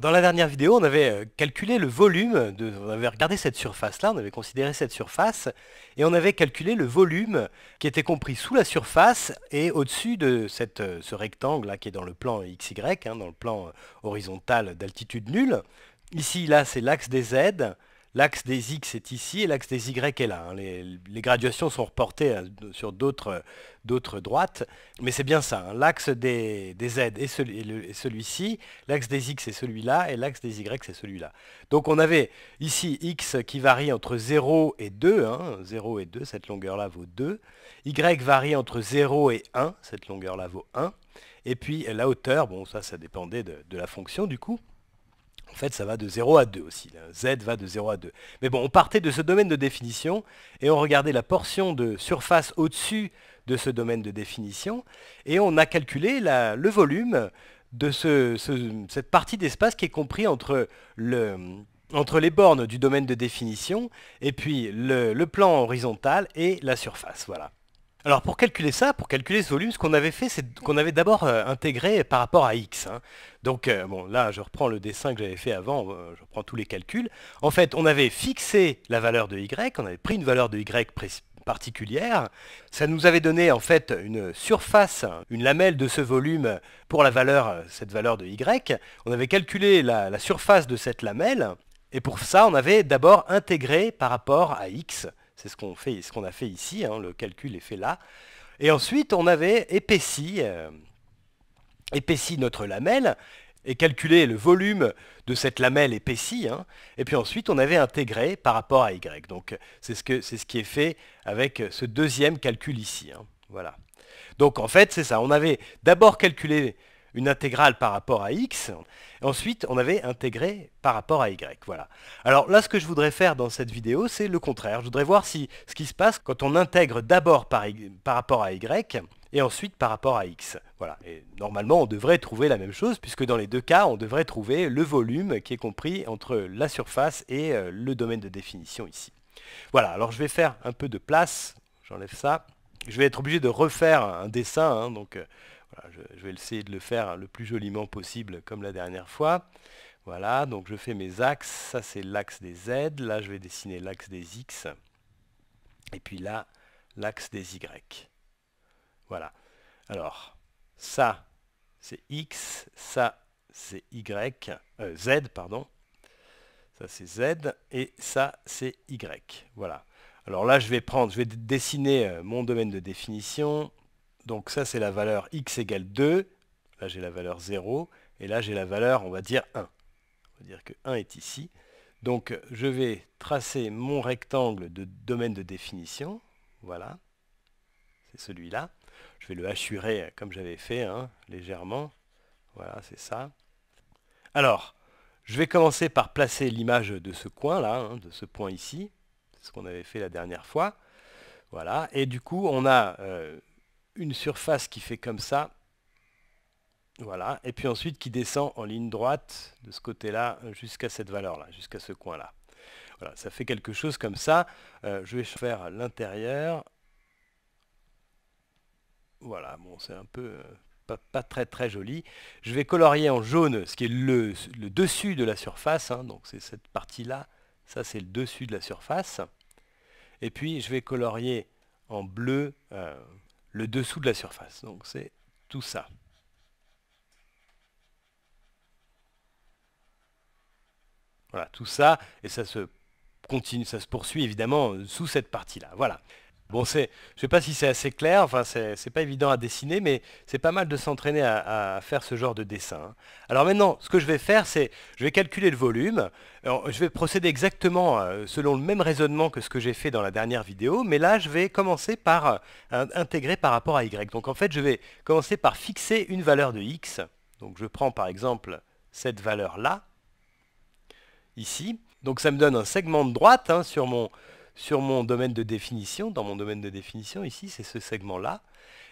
Dans la dernière vidéo, on avait euh, calculé le volume, on avait regardé cette surface-là, on avait considéré cette surface, et on avait calculé le volume qui était compris sous la surface et au-dessus de euh, ce rectangle-là qui est dans le plan XY, hein, dans le plan euh, horizontal d'altitude nulle. Ici, là, c'est l'axe des Z, L'axe des X est ici et l'axe des Y est là. Hein. Les, graduations sont reportées euh, sur d'autres droites, mais c'est bien ça. Hein. L'axe des, Z est, celui-ci, l'axe des X est celui-là et l'axe des Y c'est celui-là. Donc on avait ici X qui varie entre 0 et 2. 0 hein. et 2, cette longueur-là vaut 2. Y varie entre 0 et 1, cette longueur-là vaut 1. Et puis la hauteur, bon ça ça dépendait de la fonction du coup. En fait, ça va de 0 à 2 aussi. Z va de 0 à 2. Mais bon, on partait de ce domaine de définition et on regardait la portion de surface au-dessus de ce domaine de définition et on a calculé le volume de cette partie d'espace qui est compris entre, les bornes du domaine de définition et puis le, le plan horizontal et la surface. Voilà. Alors pour calculer ça, pour calculer ce volume, ce qu'on avait fait, c'est qu'on avait d'abord euh, intégré par rapport à x. Hein. Donc euh, bon, là je reprends le dessin que j'avais fait avant, euh, je reprends tous les calculs. En fait, on avait fixé la valeur de y, on avait pris une valeur de y particulière. Ça nous avait donné en fait une surface, une lamelle de ce volume pour la valeur, cette valeur de y. On avait calculé la surface de cette lamelle, et pour ça on avait d'abord intégré par rapport à x. C'est ce qu'on fait, ce qu'on a fait ici, hein, le calcul est fait là. Et ensuite, on avait épaissi, euh, épaissi notre lamelle et calculé le volume de cette lamelle épaissie. Hein. et puis ensuite, on avait intégré par rapport à y. Donc, c'est ce, ce qui est fait avec ce deuxième calcul ici. Hein. voilà. Donc, en fait, c'est ça. On avait d'abord calculé une intégrale par rapport à x. Ensuite, on avait intégré par rapport à y. Voilà. Alors là, ce que je voudrais faire dans cette vidéo, c'est le contraire. Je voudrais voir si ce qui se passe quand on intègre d'abord par, rapport à y et ensuite par rapport à x. Voilà. Et normalement, on devrait trouver la même chose, puisque dans les deux cas, on devrait trouver le volume qui est compris entre la surface et euh, le domaine de définition ici. Voilà, alors je vais faire un peu de place. J'enlève ça. Je vais être obligé de refaire un dessin, hein, donc... Euh, je, vais essayer de le faire le plus joliment possible comme la dernière fois. Voilà, donc je fais mes axes. Ça, c'est l'axe des Z. Là, je vais dessiner l'axe des X. Et puis là, l'axe des Y. Voilà. Alors, ça, c'est X. Ça, c'est Y. Euh, Z, pardon. Ça, c'est Z. Et ça, c'est Y. Voilà. Alors là, je vais prendre, je vais dessiner euh, mon domaine de définition. Donc ça, c'est la valeur x égale 2. Là, j'ai la valeur 0. Et là, j'ai la valeur, on va dire 1. On va dire que 1 est ici. Donc, je vais tracer mon rectangle de domaine de définition. Voilà. C'est celui-là. Je vais le hachurer comme j'avais fait, hein, légèrement. Voilà, c'est ça. Alors, je vais commencer par placer l'image de ce coin-là, hein, de ce point ici. C'est ce qu'on avait fait la dernière fois. Voilà. Et du coup, on a euh, une surface qui fait comme ça. Voilà. Et puis ensuite qui descend en ligne droite de ce côté-là jusqu'à cette valeur-là, jusqu'à ce coin-là. Voilà, ça fait quelque chose comme ça. Euh, je vais faire l'intérieur. Voilà, bon, c'est un peu euh, pas, très très joli. Je vais colorier en jaune ce qui est le, dessus de la surface. Hein. donc c'est cette partie-là. Ça, c'est le dessus de la surface. Et puis, je vais colorier en bleu. Euh, le dessous de la surface. Donc c'est tout ça. Voilà, tout ça, et ça se continue, ça se poursuit évidemment sous cette partie-là. Voilà. Bon, c'est, je sais pas si c'est assez clair, enfin c'est pas évident à dessiner, mais c'est pas mal de s'entraîner à, faire ce genre de dessin. Hein. Alors maintenant, ce que je vais faire, c'est, je vais calculer le volume. je vais procéder exactement euh, selon le même raisonnement que ce que j'ai fait dans la dernière vidéo, mais là, je vais commencer par euh, intégrer par rapport à y. Donc en fait, je vais commencer par fixer une valeur de x. Donc je prends par exemple cette valeur-là, ici. Donc ça me donne un segment de droite hein, sur mon sur mon domaine de définition, dans mon domaine de définition ici, c'est ce segment-là.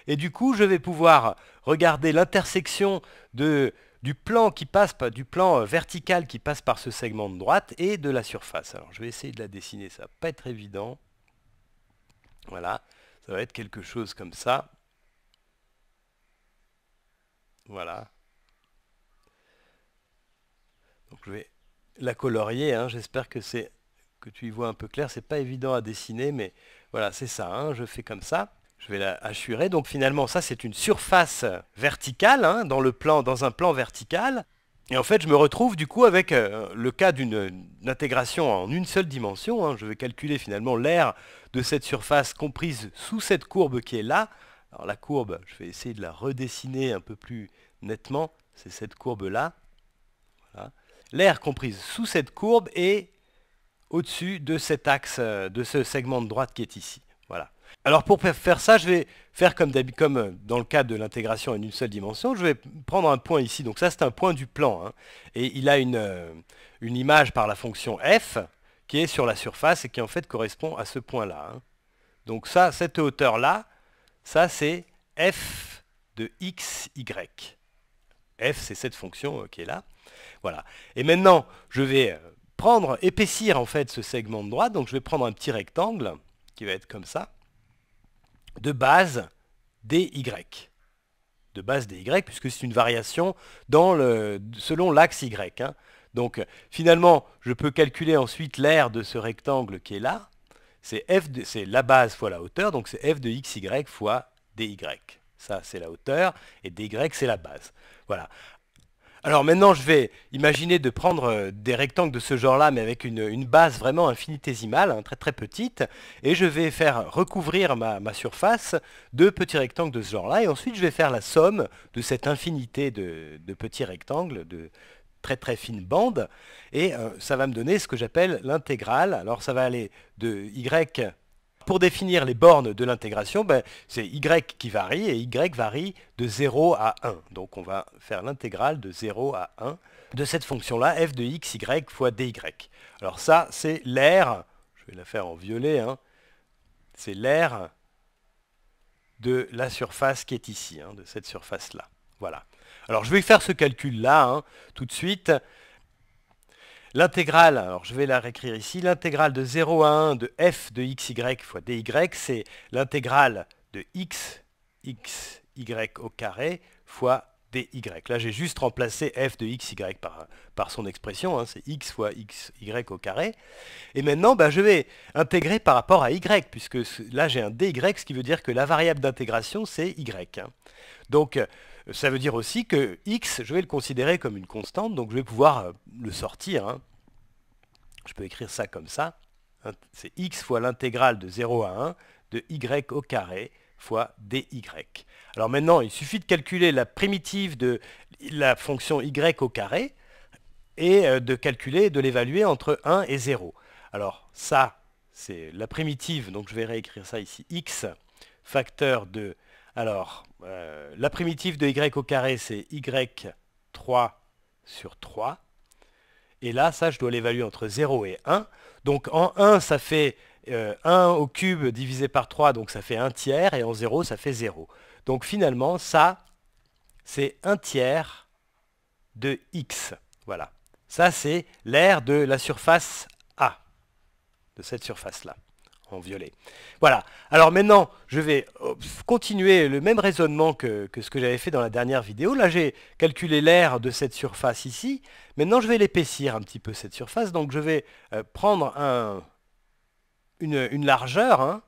Et du coup, je vais pouvoir regarder l'intersection du plan qui passe, du plan euh, vertical qui passe par ce segment de droite et de la surface. Alors je vais essayer de la dessiner, ça va pas être évident. Voilà, ça va être quelque chose comme ça. Voilà. Donc je vais la colorier, hein. j'espère que c'est que tu y vois un peu clair. C'est pas évident à dessiner, mais voilà, c'est ça. Hein, je fais comme ça. Je vais la hachurer. Donc finalement, ça c'est une surface verticale hein, dans le plan, dans un plan vertical. Et en fait, je me retrouve du coup avec euh, le cas d'une intégration en une seule dimension. Hein. Je vais calculer finalement l'aire de cette surface comprise sous cette courbe qui est là. Alors la courbe, je vais essayer de la redessiner un peu plus nettement. C'est cette courbe-là. L'aire comprise sous cette courbe est au-dessus de cet axe, euh, de ce segment de droite qui est ici. Voilà. Alors pour faire ça, je vais faire comme, comme euh, dans le cas de l'intégration en une seule dimension, je vais prendre un point ici. Donc ça, c'est un point du plan. Hein. Et il a euh, une, image par la fonction f qui est sur la surface et qui en fait correspond à ce point-là. Hein. Donc ça, cette hauteur-là, ça c'est f de x, y. f, c'est cette fonction qui est là. Voilà. Et maintenant, je vais prendre, épaissir en fait ce segment de droite. Donc je vais prendre un petit rectangle qui va être comme ça, de base dy. De base dy, puisque c'est une variation dans le, selon l'axe y. Hein. Donc finalement, je peux calculer ensuite l'aire de ce rectangle qui est là. C'est la base fois la hauteur, donc c'est f de xy fois dy. Ça, c'est la hauteur, et dy, c'est la base. Voilà. Alors maintenant, je vais imaginer de prendre euh, des rectangles de ce genre-là, mais avec une, base vraiment infinitésimale, hein, très très petite, et je vais faire recouvrir ma, surface de petits rectangles de ce genre-là, et ensuite je vais faire la somme de cette infinité de, petits rectangles, de très très fines bandes, et euh, ça va me donner ce que j'appelle l'intégrale. Alors ça va aller de y pour définir les bornes de l'intégration, ben, c'est y qui varie, et y varie de 0 à 1. Donc on va faire l'intégrale de 0 à 1 de cette fonction-là, f de x, y fois dy. Alors ça, c'est l'air, je vais la faire en violet, hein, c'est l'air de la surface qui est ici, hein, de cette surface-là. Voilà. Alors je vais faire ce calcul-là hein, tout de suite. L'intégrale, alors je vais la réécrire ici, l'intégrale de 0 à 1 de f de xy fois dy, c'est l'intégrale de x, x, au carré fois dy. Là, j'ai juste remplacé f de xy par, par son expression, hein, c'est x fois xy au carré. Et maintenant, bah, je vais intégrer par rapport à y, puisque là, j'ai un dy, ce qui veut dire que la variable d'intégration, c'est y. Hein. Donc, ça veut dire aussi que x, je vais le considérer comme une constante, donc je vais pouvoir euh, le sortir. Hein. Je peux écrire ça comme ça. Hein, c'est x fois l'intégrale de 0 à 1 de y au carré fois dy. Alors maintenant, il suffit de calculer la primitive de la fonction y au carré et euh, de calculer, de l'évaluer entre 1 et 0. Alors ça, c'est la primitive, donc je vais réécrire ça ici, x facteur de alors, euh, la primitive de y au carré, c'est y3 sur 3. Et là, ça, je dois l'évaluer entre 0 et 1. Donc en 1, ça fait 1 euh, au cube divisé par 3, donc ça fait 1 tiers. Et en 0, ça fait 0. Donc finalement, ça, c'est 1 tiers de x. Voilà. Ça, c'est l'air de la surface A, de cette surface-là en violet. Voilà. Alors maintenant, je vais euh, continuer le même raisonnement que, ce que j'avais fait dans la dernière vidéo. Là, j'ai calculé l'air de cette surface ici. Maintenant, je vais l'épaissir un petit peu, cette surface. Donc, je vais euh, prendre un, une, largeur. Hein.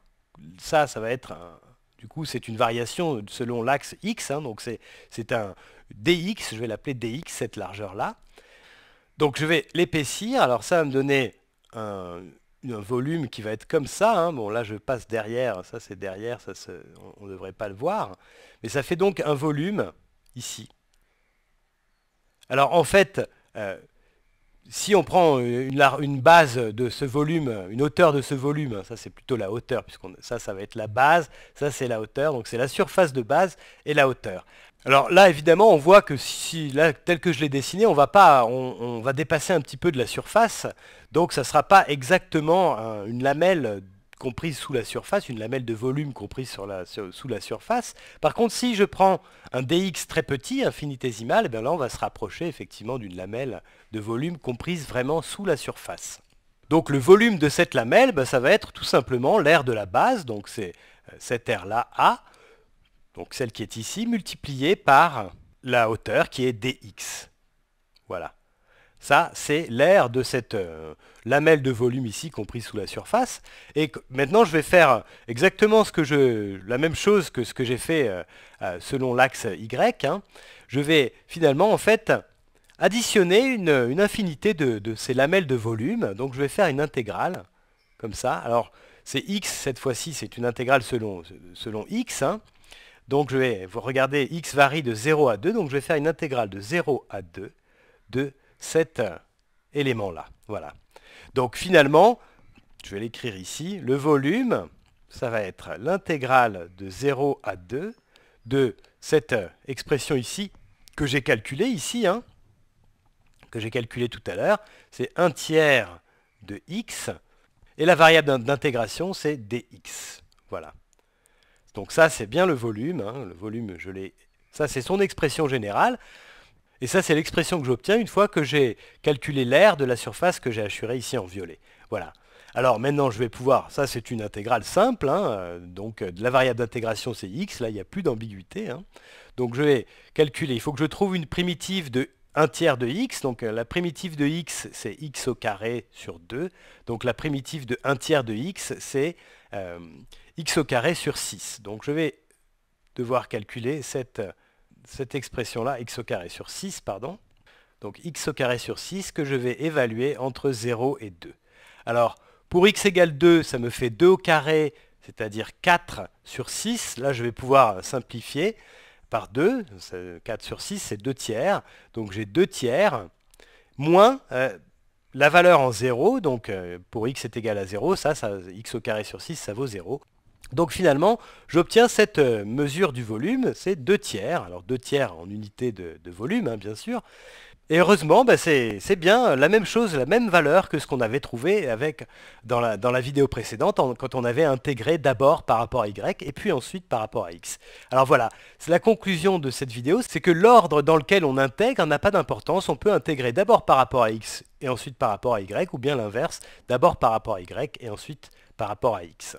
Ça, ça va être... du coup, c'est une variation selon l'axe X. Hein. donc, c'est un dx. Je vais l'appeler dx, cette largeur-là. Donc, je vais l'épaissir. Alors, ça va me donner un, un volume qui va être comme ça. Hein. Bon, là, je passe derrière. Ça, c'est derrière. Ça, on ne devrait pas le voir. Mais ça fait donc un volume ici. Alors, en fait, euh, si on prend une, une, base de ce volume, une hauteur de ce volume, hein, ça, c'est plutôt la hauteur, puisque ça, ça va être la base. Ça, c'est la hauteur. Donc, c'est la surface de base et la hauteur. Alors là, évidemment, on voit que si, tel que je l'ai dessiné, on va, pas, on, va dépasser un petit peu de la surface, donc ça ne sera pas exactement une lamelle comprise sous la surface, une lamelle de volume comprise sous la surface. Par contre, si je prends un dx très petit, infinitésimal, eh là, on va se rapprocher effectivement d'une lamelle de volume comprise vraiment sous la surface. Donc le volume de cette lamelle, ben, ça va être tout simplement l'air de la base, donc c'est euh, cet aire-là A, donc celle qui est ici, multipliée par la hauteur qui est dx. Voilà. Ça, c'est l'air de cette euh, lamelle de volume ici, comprise sous la surface. Et maintenant, je vais faire exactement ce que la même chose que ce que j'ai fait euh, euh, selon l'axe Y. Hein. Je vais finalement, en fait, additionner une, infinité de, ces lamelles de volume. Donc, je vais faire une intégrale, comme ça. Alors, c'est x, cette fois-ci, c'est une intégrale selon, selon x. Hein. Donc je vais vous regardez, x varie de 0 à 2, donc je vais faire une intégrale de 0 à 2 de cet élément-là. Voilà. Donc finalement, je vais l'écrire ici, le volume, ça va être l'intégrale de 0 à 2 de cette expression ici, que j'ai calculée ici, hein, que j'ai calculée tout à l'heure, c'est 1 tiers de x, et la variable d'intégration, c'est dx. Voilà. Donc ça, c'est bien le volume. Hein, le volume, je l'ai... Ça, c'est son expression générale. Et ça, c'est l'expression que j'obtiens une fois que j'ai calculé l'air de la surface que j'ai assurée ici en violet. Voilà. Alors maintenant, je vais pouvoir... Ça, c'est une intégrale simple. Hein, euh, donc euh, de la variable d'intégration, c'est x. Là, il n'y a plus d'ambiguïté. Hein. Donc je vais calculer. Il faut que je trouve une primitive de 1 tiers de x, donc euh, la primitive de x, c'est x au carré sur 2. Donc la primitive de 1 tiers de x, c'est euh, x au carré sur 6. Donc je vais devoir calculer cette, cette expression-là, x au carré sur 6, pardon. Donc x au carré sur 6 que je vais évaluer entre 0 et 2. Alors, pour x égale 2, ça me fait 2 au carré, c'est-à-dire 4 sur 6. Là, je vais pouvoir simplifier par 2, 4 sur 6, c'est 2 tiers. Donc j'ai 2 tiers moins euh, la valeur en 0, donc euh, pour x est égal à 0, ça, ça, x au carré sur 6, ça vaut 0. Donc finalement, j'obtiens cette euh, mesure du volume, c'est 2 tiers, alors 2 tiers en unité de, volume, hein, bien sûr, et heureusement, bah, c'est bien la même chose, la même valeur que ce qu'on avait trouvé avec, dans, la, vidéo précédente, quand on avait intégré d'abord par rapport à Y et puis ensuite par rapport à X. Alors voilà, c'est la conclusion de cette vidéo, c'est que l'ordre dans lequel on intègre n'a pas d'importance, on peut intégrer d'abord par rapport à X et ensuite par rapport à Y, ou bien l'inverse, d'abord par rapport à Y et ensuite par rapport à X.